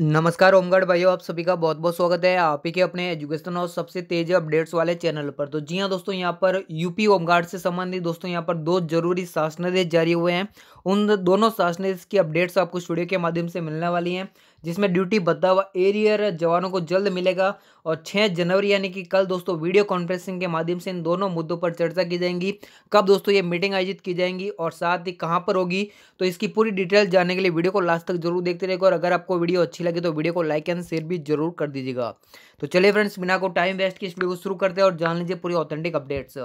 नमस्कार ओमगढ़ भाइयों आप सभी का बहुत बहुत स्वागत है आप ही के अपने एजुकेशन और सबसे तेज अपडेट्स वाले चैनल पर तो जी हाँ दोस्तों यहाँ पर यूपी ओमगार्ड से संबंधित दोस्तों यहाँ पर दो जरूरी शासनादेश जारी हुए हैं उन दोनों शासनादेश की अपडेट्स आपको स्टूडियो के माध्यम से मिलने वाली हैं जिसमें ड्यूटी बदला हुआ एरियर जवानों को जल्द मिलेगा और 6 जनवरी यानी कि कल दोस्तों वीडियो कॉन्फ्रेंसिंग के माध्यम से इन दोनों मुद्दों पर चर्चा की जाएंगी कब दोस्तों ये मीटिंग आयोजित की जाएंगी और साथ ही कहाँ पर होगी तो इसकी पूरी डिटेल जानने के लिए वीडियो को लास्ट तक जरूर देखते रहेगा और अगर आपको वीडियो अच्छी लगे तो वीडियो को लाइक एंड शेयर भी जरूर कर दीजिएगा तो चलिए फ्रेंड्स बिना को टाइम वेस्ट के इस वीडियो को शुरू करते हैं और जान लीजिए पूरी ऑथेंटिक अपडेट्स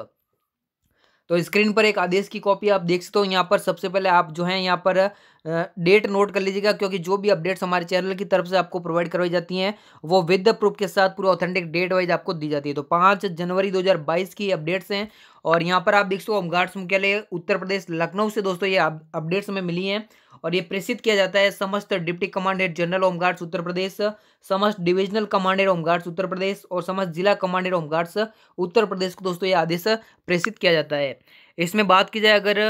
तो स्क्रीन पर एक आदेश की कॉपी आप देख सकते हो यहाँ पर सबसे पहले आप जो है यहाँ पर डेट नोट कर लीजिएगा क्योंकि जो भी अपडेट्स हमारे चैनल की तरफ से आपको प्रोवाइड करवाई जाती हैं वो विद प्रूफ के साथ पूरा ऑथेंटिक डेट वाइज आपको दी जाती है तो पाँच जनवरी 2022 की अपडेट्स हैं और यहाँ पर आप देख सकते हो होमगार्ड्स मुख्यालय उत्तर प्रदेश लखनऊ से दोस्तों ये अपडेट्स हमें मिली हैं और ये प्रेषित किया जाता है समस्त deputy commandant general home guards Uttar Pradesh समस्त divisional commandant home guards Uttar Pradesh और समस्त जिला कमांडेंट होमगार्ड्स उत्तर प्रदेश को दोस्तों ये आदेश प्रेषित किया जाता है इसमें बात की जाए अगर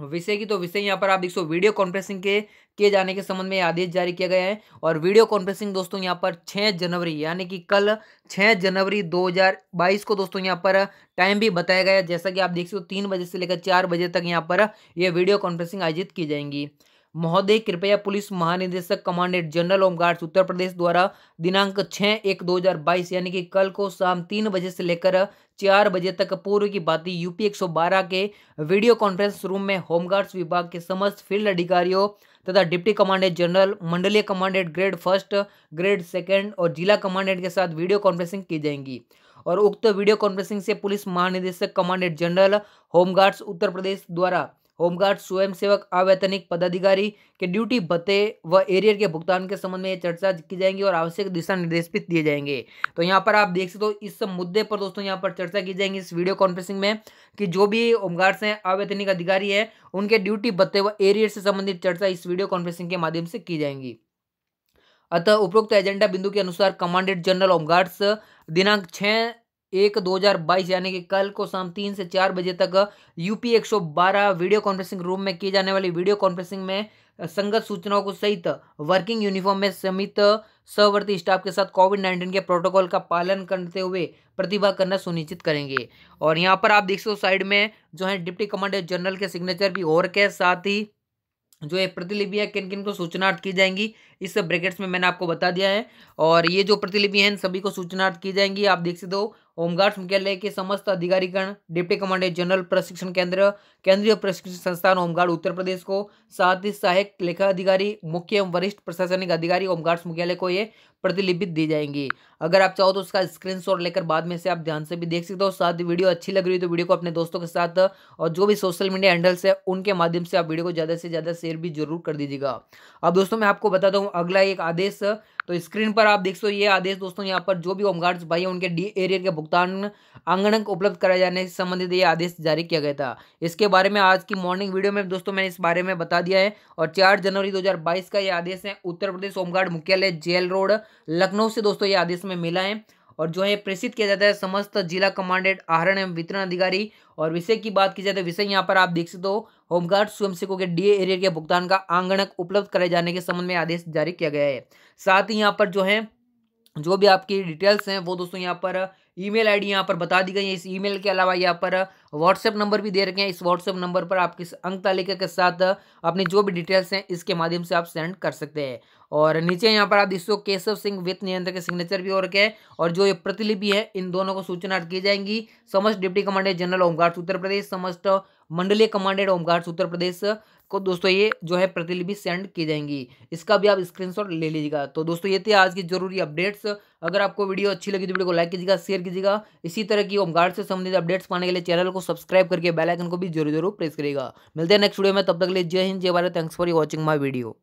विषय की तो विषय यहाँ पर आप देख सो वीडियो कॉन्फ्रेंसिंग के किए जाने के संबंध में आदेश जारी किया गया है और वीडियो कॉन्फ्रेंसिंग दोस्तों यहाँ पर 6 जनवरी यानी कि कल 6 जनवरी 2022 को दोस्तों यहाँ पर टाइम भी बताया गया है जैसा कि आप देख सकते हो तीन बजे से लेकर चार बजे तक यहाँ पर यह वीडियो कॉन्फ्रेंसिंग आयोजित की जाएंगी महोदय कृपया पुलिस महानिदेशक commandant general home guards guards Uttar Pradesh द्वारा दिनांक छः एक दो हजार बाईस यानी कि कल को शाम तीन बजे से लेकर चार बजे तक पूर्व की भांति यूपी 112 के वीडियो कॉन्फ्रेंस रूम में होमगार्ड्स विभाग के समस्त फील्ड अधिकारियों तथा डिप्टी कमांडेंट जनरल मंडलीय commandant grade first grade second और जिला कमांडेंट के साथ वीडियो कॉन्फ्रेंसिंग की जाएंगी और उक्त वीडियो कॉन्फ्रेंसिंग से पुलिस महानिदेशक commandant general home guards Uttar Pradesh द्वारा होमगार्ड स्वयंसेवक अवैतनिक पदाधिकारी के ड्यूटी भत्ते व एरियर के भुगतान के संबंध में ये चर्चा की जाएंगी और आवश्यक दिशा निर्देश भी दिए जाएंगे तो यहाँ पर आप देख सकते हो इस मुद्दे पर दोस्तों यहाँ पर चर्चा की जाएंगी इस वीडियो कॉन्फ्रेंसिंग में कि जो भी होमगार्ड्स हैं अवैतनिक अधिकारी है उनके ड्यूटी भत्ते व एरियर से संबंधित चर्चा इस वीडियो कॉन्फ्रेंसिंग के माध्यम से की जाएंगी अतः उपरोक्त एजेंडा बिंदु के अनुसार कमांडेंट जनरल होमगार्ड्स दिनांक छः एक दो हजार बाईस यानी कि कल को शाम तीन से चार बजे तक यूपी एक सौ बारह वीडियो कॉन्फ्रेंसिंग रूम में की जाने वाली वीडियो कॉन्फ्रेंसिंग में संगत सूचनाओं को सहित वर्किंग यूनिफॉर्म में समित सवर्ती स्टाफ के साथ कोविड नाइन्टीन के प्रोटोकॉल का पालन करते हुए प्रतिभा करना सुनिश्चित करेंगे और यहाँ पर आप देख सकते हो साइड में जो है डिप्टी कमांडर जनरल के सिग्नेचर भी और के साथ ही जो ये प्रतिलिपियाँ किन किन को सूचनार्थ की जाएंगी इस ब्रैकेट्स में मैंने आपको बता दिया है और ये जो प्रतिलिपियाँ हैं सभी को सूचनार्थ की जाएंगी आप देख सकते हो होमगार्ड्स मुख्यालय के समस्त अधिकारीगण डिप्टी कमांडेंट जनरल प्रशिक्षण केंद्र केंद्रीय प्रशिक्षण संस्थान होमगार्ड उत्तर प्रदेश को साथ ही सहायक लेखा अधिकारी मुख्य एवं वरिष्ठ प्रशासनिक अधिकारी होमगार्ड्स मुख्यालय को ये प्रतिलिपित दी जाएंगी अगर आप चाहो तो उसका स्क्रीनशॉट लेकर बाद में से आप ध्यान से भी देख सकते हो साथ ही वीडियो अच्छी लग रही है तो वीडियो को अपने दोस्तों के साथ और जो भी सोशल मीडिया हैंडल्स है उनके माध्यम से आप वीडियो को ज़्यादा से ज़्यादा शेयर भी जरूर कर दीजिएगा अब दोस्तों मैं आपको बता दूँ अगला एक आदेश तो स्क्रीन पर आप देख सो ये आदेश दोस्तों यहाँ पर जो भी होमगार्ड्स भाई हैं उनके डी एरियर के भुगतान आंगणक उपलब्ध कराए जाने से संबंधित ये आदेश जारी किया गया था इसके बारे में आज की मॉर्निंग वीडियो में दोस्तों मैंने इस बारे में बता दिया है और चार जनवरी दो का ये आदेश है उत्तर प्रदेश होमगार्ड मुख्यालय जेल रोड लखनऊ से दोस्तों ये आदेश में मिला है और जो है प्रेषित किया जाता है समस्त जिला कमांडेंट आहरण एवं वितरण अधिकारी और विषय की बात की जाए तो विषय यहाँ पर आप देख सकते हो होमगार्ड स्वयंसेवकों के डीए एरियर के भुगतान का आंगणक उपलब्ध कराए जाने के संबंध में आदेश जारी किया गया है साथ ही यहाँ पर जो है जो भी आपकी डिटेल्स हैं वो दोस्तों यहाँ पर ईमेल आईडी यहाँ पर बता दी गई है इस ईमेल के अलावा यहाँ पर व्हाट्सएप नंबर भी दे रखे हैं इस व्हाट्सएप नंबर पर आप किस अंक तालिका के साथ अपनी जो भी डिटेल्स हैं इसके माध्यम से आप सेंड कर सकते हैं और नीचे यहाँ पर आप इसको केशव सिंह वित्त नियंत्रक के सिग्नेचर भी हो रखे हैं और जो ये प्रतिलिपि है इन दोनों को सूचना की जाएंगी समस्त deputy commandant general home guards Uttar Pradesh समस्त मंडलीय कमांडेंट होमगार्ड्स उत्तर प्रदेश को दोस्तों ये जो है प्रतिलिपि सेंड की जाएंगी इसका भी आप स्क्रीनशॉट ले लीजिएगा तो दोस्तों ये थे आज की जरूरी अपडेट्स अगर आपको वीडियो अच्छी लगी तो वीडियो को लाइक कीजिएगा शेयर कीजिएगा इसी तरह की होमगार्ड से संबंधित अपडेट्स पाने के लिए चैनल को सब्सक्राइब करके बेलाइकन को भी जरूर जरूर प्रेस करेगा मिलते हैं नेक्स्ट वीडियो में तब तक ले जय हिंद जय Bharat thanks for watching my video